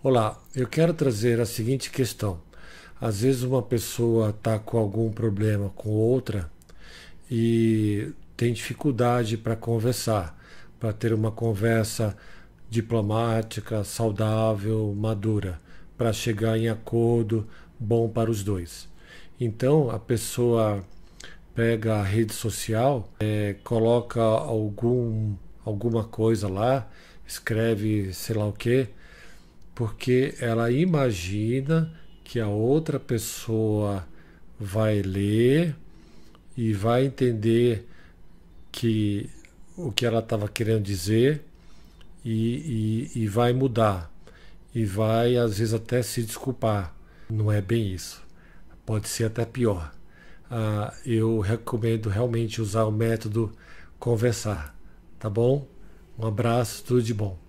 Olá, eu quero trazer a seguinte questão. Às vezes uma pessoa está com algum problema com outra e tem dificuldade para conversar, para ter uma conversa diplomática, saudável, madura, para chegar em acordo bom para os dois. Então a pessoa pega a rede social, é, coloca algum, alguma coisa lá, escreve sei lá o que, porque ela imagina que a outra pessoa vai ler e vai entender que o que ela estava querendo dizer e, e, e vai mudar e vai às vezes até se desculpar. Não é bem isso. Pode ser até pior. Ah, eu recomendo realmente usar o método conversar. Tá bom? Um abraço, tudo de bom.